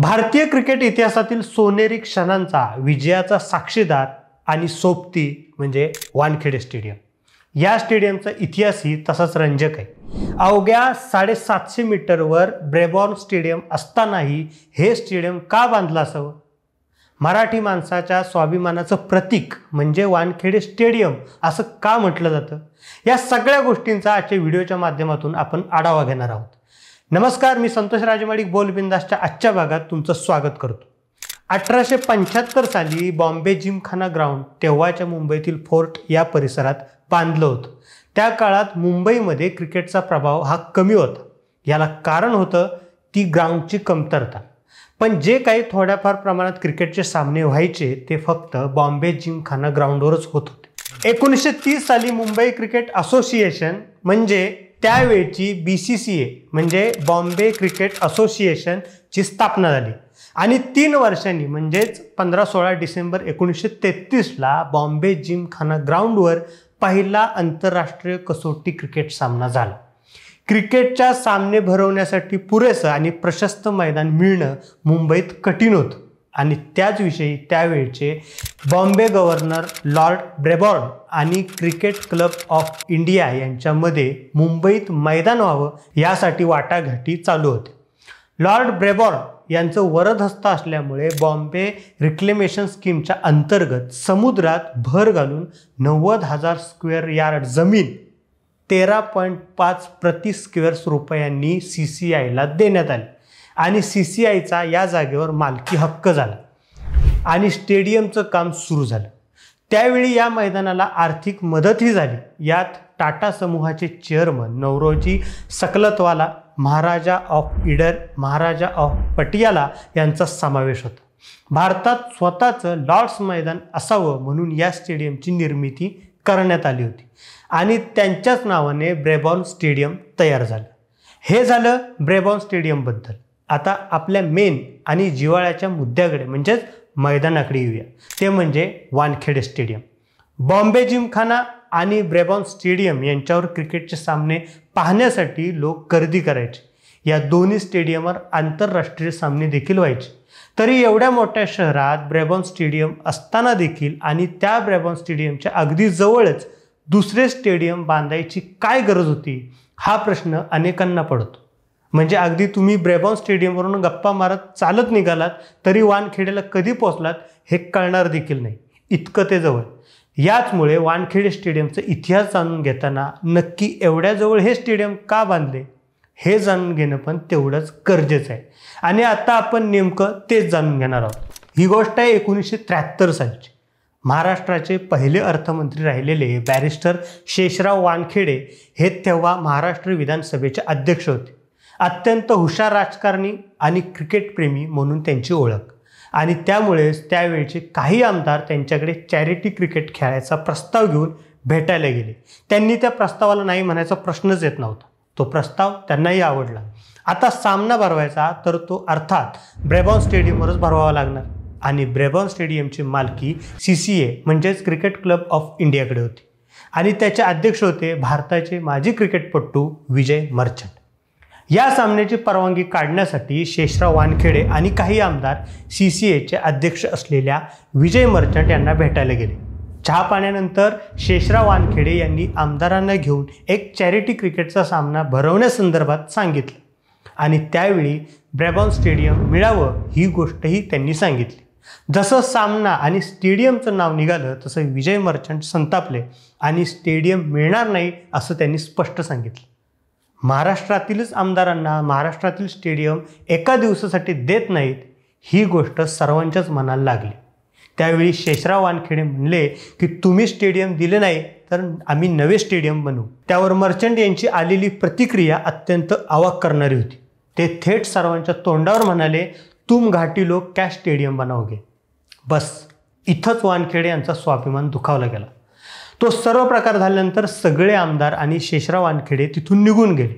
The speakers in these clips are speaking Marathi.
भारतीय क्रिकेट इतिहासातील सोनेरी क्षणांचा विजयाचा साक्षीदार आणि सोबती म्हणजे वानखेडे स्टेडियम या स्टेडियमचा इतिहासही तसाच रंजक आहे अवघ्या साडेसातशे मीटरवर ब्रेबॉर्न स्टेडियम असतानाही हे स्टेडियम का बांधलं असावं मराठी माणसाच्या स्वाभिमानाचं प्रतीक म्हणजे वानखेडे स्टेडियम असं का म्हटलं जातं या सगळ्या गोष्टींचा आजच्या व्हिडिओच्या माध्यमातून आपण आढावा घेणार आहोत नमस्कार मी संतोष राजमाडिक बोलबिंदासच्या आजच्या भागात तुमचं स्वागत करतो अठराशे पंच्याहत्तर साली बॉम्बे जिमखाना ग्राउंड तेव्हाच्या मुंबईतील फोर्ट या परिसरात बांधलं होतं त्या काळात मुंबईमध्ये क्रिकेटचा प्रभाव हा कमी होता याला कारण होतं ती ग्राउंडची कमतरता पण जे काही थोड्याफार प्रमाणात क्रिकेटचे सामने व्हायचे ते फक्त बॉम्बे जिमखाना ग्राउंडवरच होत होते एकोणीसशे तीस साली मुंबई क्रिकेट असोसिएशन म्हणजे त्यावेळची बी सी सी ए म्हणजे बॉम्बे क्रिकेट असोसिएशनची स्थापना झाली आणि तीन वर्षांनी म्हणजेच पंधरा सोळा डिसेंबर एकोणीसशे तेहतीसला बॉम्बे जिमखाना ग्राउंडवर पहिला आंतरराष्ट्रीय कसोटी क्रिकेट सामना झाला क्रिकेटच्या सामने भरवण्यासाठी पुरेसं आणि प्रशस्त मैदान मिळणं मुंबईत कठीण होतं आणि त्याचविषयी त्यावेळचे बॉम्बे गव्हर्नर लॉर्ड ब्रेबॉर्न आणि क्रिकेट क्लब ऑफ इंडिया यांच्यामध्ये मुंबईत मैदान व्हावं यासाठी वाटाघाटी चालू होते लॉर्ड ब्रेबॉर्न यांचं वरदहस्त असल्यामुळे बॉम्बे रिक्लेमेशन स्कीमच्या अंतर्गत समुद्रात भर घालून नव्वद हजार स्क्वेअर यार्ड जमीन तेरा पॉईंट पाच प्रति स्क्वेअर्स रुपयांनी सी सी आयला देण्यात आली आणि सी सी आयचा या जागेवर मालकी हक्क झाला आणि स्टेडियमचं काम सुरू झालं त्यावेळी या मैदानाला आर्थिक मदतही झाली यात टाटा समूहाचे chairman Nowroji Saklatwala maharaja of Idar maharaja of Patiala यांचा समावेश होता भारतात स्वतःचं लॉर्ड्स मैदान असावं म्हणून या स्टेडियमची निर्मिती करण्यात आली होती आणि त्यांच्याच नावाने ब्रेबॉर्न स्टेडियम तयार झालं हे झालं ब्रेबॉर्न स्टेडियमबद्दल आता आपल्या मेन आणि जिवाळ्याच्या मुद्द्याकडे म्हणजेच मैदानाकडे येऊया ते म्हणजे वानखेडे स्टेडियम बॉम्बे जिमखाना आणि ब्रेबॉन स्टेडियम यांच्यावर क्रिकेटचे सामने पाहण्यासाठी लोक गर्दी करायचे या दोन्ही स्टेडियमवर आंतरराष्ट्रीय सामने देखील व्हायचे तरी एवढ्या मोठ्या शहरात ब्रेबॉन स्टेडियम असताना देखील आणि त्या ब्रेबॉन स्टेडियमच्या अगदी जवळच दुसरे स्टेडियम बांधायची काय गरज होती हा प्रश्न अनेकांना पडतो म्हणजे अगदी तुम्ही ब्रेबॉन स्टेडियमवरून गप्पा मारत चालत निघालात तरी वानखेडेला कधी पोहोचलात हे कळणार देखील नाही इतकं ते जवळ याचमुळे वानखेडे स्टेडियमचा इतिहास जाणून घेताना नक्की एवढ्याजवळ हे स्टेडियम का बांधले हे जाणून घेणं पण तेवढंच गरजेचं आहे आणि आता आपण नेमकं तेच जाणून घेणार आहोत ही गोष्ट आहे एकोणीसशे त्र्याहत्तर सालची महाराष्ट्राचे पहिले अर्थमंत्री राहिलेले बॅरिस्टर शेषराव वानखेडे हे तेव्हा महाराष्ट्र विधानसभेचे अध्यक्ष होते अत्यंत हुशार राजकारणी आणि क्रिकेटप्रेमी म्हणून त्यांची ओळख आणि त्यामुळेच त्यावेळचे काही आमदार त्यांच्याकडे चॅरिटी क्रिकेट खेळायचा प्रस्ताव घेऊन भेटायला गेले त्यांनी त्या प्रस्तावाला नाही म्हणायचा प्रश्नच येत नव्हता तो प्रस्ताव त्यांनाही आवडला आता सामना भरवायचा तर तो अर्थात ब्रेबॉन स्टेडियमवरच भरवावा लागणार आणि ब्रेबॉन स्टेडियमची मालकी सी सी ए म्हणजेच क्रिकेट क्लब ऑफ इंडियाकडे होती आणि त्याचे अध्यक्ष होते भारताचे माजी क्रिकेटपटू विजय मर्चंट या सामन्याची परवानगी काढण्यासाठी शेषराव वानखेडे आणि काही आमदार सी सी एचे अध्यक्ष असलेल्या विजय मर्चंट यांना भेटायला गेले चहा पाण्यानंतर शेषराव वानखेडे यांनी आमदारांना घेऊन एक चॅरिटी क्रिकेटचा सामना भरवण्यासंदर्भात सांगितलं आणि त्यावेळी ब्रॅबॉन स्टेडियम मिळावं ही गोष्टही त्यांनी सांगितली जसं सामना आणि स्टेडियमचं नाव निघालं तसं विजय मर्चंट संतापले आणि स्टेडियम मिळणार नाही असं त्यांनी स्पष्ट सांगितलं महाराष्ट्रातीलच आमदारांना महाराष्ट्रातील स्टेडियम एका दिवसासाठी देत नाहीत ही गोष्ट सर्वांच्याच मनाला लागली त्यावेळी शेषराव वानखेडे म्हणले की तुम्ही स्टेडियम दिले नाही तर आम्ही नवे स्टेडियम बनवू त्यावर मर्चंट यांची आलेली प्रतिक्रिया अत्यंत आवाक करणारी होती ते थेट सर्वांच्या तोंडावर म्हणाले तुम घाटी लोक कॅश स्टेडियम बनावगे बस इथंच वानखेडे यांचा स्वाभिमान दुखावला गेला तो सर्व प्रकार झाल्यानंतर सगळे आमदार आणि शेषराव वानखेडे तिथून निघून गेले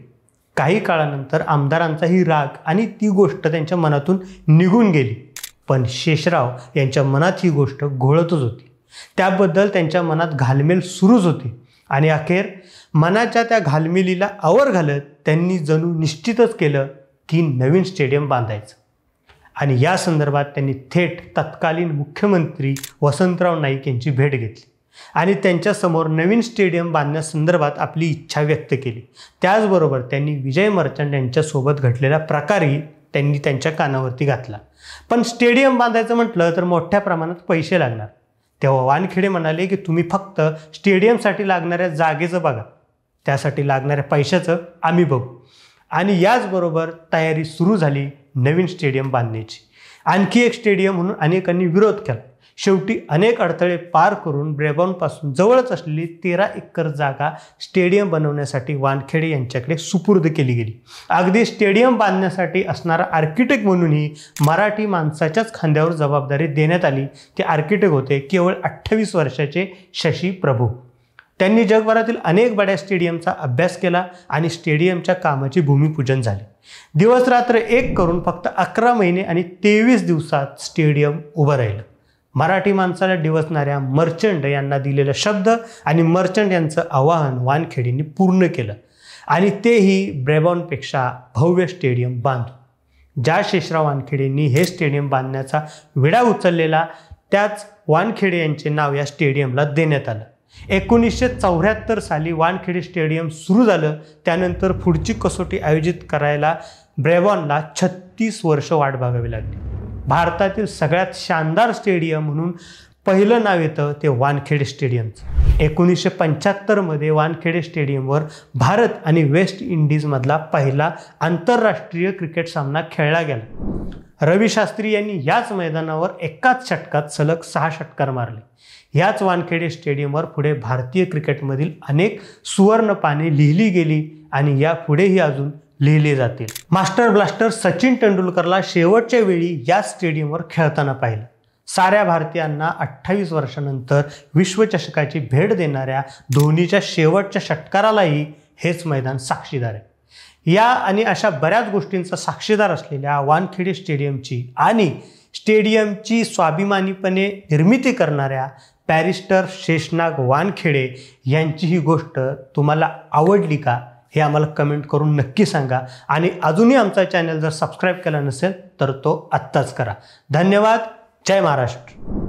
काही काळानंतर आमदारांचाही राग आणि ती गोष्ट त्यांच्या मनातून निघून गेली पण शेषराव यांच्या मनात ही गोष्ट घोळतच होती त्याबद्दल त्यांच्या मनात घालमेल सुरूच होती आणि अखेर मनाच्या त्या घालमेलीला आवर घालत त्यांनी जणू निश्चितच केलं की नवीन स्टेडियम बांधायचं आणि या संदर्भात त्यांनी थेट तत्कालीन मुख्यमंत्री वसंतराव नाईक यांची भेट घेतली आणि त्यांच्यासमोर नवीन स्टेडियम बांधण्यासंदर्भात आपली इच्छा व्यक्त केली त्याचबरोबर त्यांनी विजय मर्चंट यांच्यासोबत घडलेला प्रकारही त्यांनी त्यांच्या कानावरती घातला पण स्टेडियम बांधायचं म्हटलं तर मोठ्या प्रमाणात पैसे लागणार तेव्हा वानखेडे म्हणाले की तुम्ही फक्त स्टेडियमसाठी लागणाऱ्या जागेचं बघा त्यासाठी लागणाऱ्या पैशाचं आम्ही बघू आणि याचबरोबर तयारी सुरू झाली नवीन स्टेडियम बांधण्याची आणखी एक स्टेडियम म्हणून अनेकांनी विरोध केला शेवटी अनेक अडथळे पार करून ब्रेबॉनपासून जवळच असलेली तेरा एकर जागा स्टेडियम बनवण्यासाठी वानखेडे यांच्याकडे सुपूर्द केली गेली अगदी स्टेडियम बांधण्यासाठी असणारा आर्किटेक्ट म्हणूनही मराठी माणसाच्याच खांद्यावर जबाबदारी देण्यात आली ते आर्किटेक्ट होते केवळ अठ्ठावीस वर्षाचे शशी प्रभू त्यांनी जगभरातील अनेक बड्या स्टेडियमचा अभ्यास केला आणि स्टेडियमच्या कामाची भूमिपूजन झाले दिवस रात्र एक करून फक्त अकरा महिने आणि तेवीस दिवसात स्टेडियम उभं राहिलं मराठी माणसाला डिवसणाऱ्या मर्चंट यांना दिलेला शब्द आणि मर्चंट यांचं आवाहन वानखेडींनी पूर्ण केलं आणि तेही ब्रेबॉनपेक्षा भव्य स्टेडियम बांध ज्या शेषराव वानखेडेंनी हे स्टेडियम बांधण्याचा विडा उचललेला त्याच वानखेडे यांचे नाव या स्टेडियमला देण्यात आलं एकोणीसशे चौऱ्याहत्तर साली वानखेडे स्टेडियम सुरू झालं त्यानंतर पुढची कसोटी आयोजित करायला ब्रेवॉनला छत्तीस वर्ष वाट बघावी लागली भारतातील सगळ्यात शानदार स्टेडियम म्हणून पहिलं नाव येतं ते वानखेडे स्टेडियमचं एकोणीसशे पंच्याहत्तरमध्ये वानखेडे स्टेडियमवर भारत आणि वेस्ट इंडिजमधला पहिला आंतरराष्ट्रीय क्रिकेट सामना खेळला गेला रवी शास्त्री यांनी याच मैदानावर एकाच षटकात सलग सहा षटकार मारले याच वानखेडे स्टेडियमवर पुढे भारतीय क्रिकेटमधील अनेक सुवर्णपाने लिहिली गेली आणि यापुढेही अजून लिहिले जातील मास्टर ब्लास्टर सचिन तेंडुलकरला शेवटच्या वेळी या स्टेडियमवर खेळताना पाहिलं साऱ्या भारतीयांना अठ्ठावीस वर्षानंतर विश्वचषकाची भेट देणाऱ्या धोनीच्या शेवटच्या षटकारालाही हेच मैदान साक्षीदार आहे या आणि अशा बऱ्याच गोष्टींचा साक्षीदार असलेल्या वानखेडे स्टेडियमची आणि स्टेडियमची स्वाभिमानीपणे निर्मिती करणाऱ्या पॅरिस्टर शेषनाग वानखेडे यांची ही गोष्ट तुम्हाला आवडली का हे आम्हाला कमेंट करून नक्की सांगा आणि अजूनही आमचा चॅनल जर सबस्क्राईब केला नसेल तर तो आत्ताच करा धन्यवाद जय महाराष्ट्र